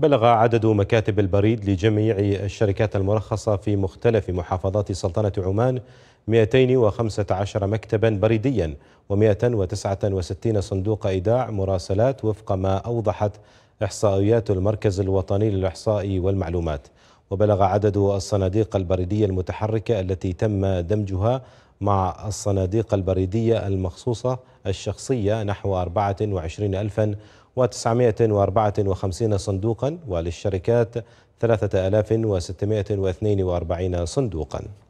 بلغ عدد مكاتب البريد لجميع الشركات المرخصة في مختلف محافظات سلطنة عمان 215 مكتبا بريديا و169 صندوق إيداع مراسلات وفق ما أوضحت إحصائيات المركز الوطني للإحصاء والمعلومات وبلغ عدد الصناديق البريدية المتحركة التي تم دمجها مع الصناديق البريدية المخصوصة الشخصية نحو 24954 صندوقا وللشركات 3642 صندوقا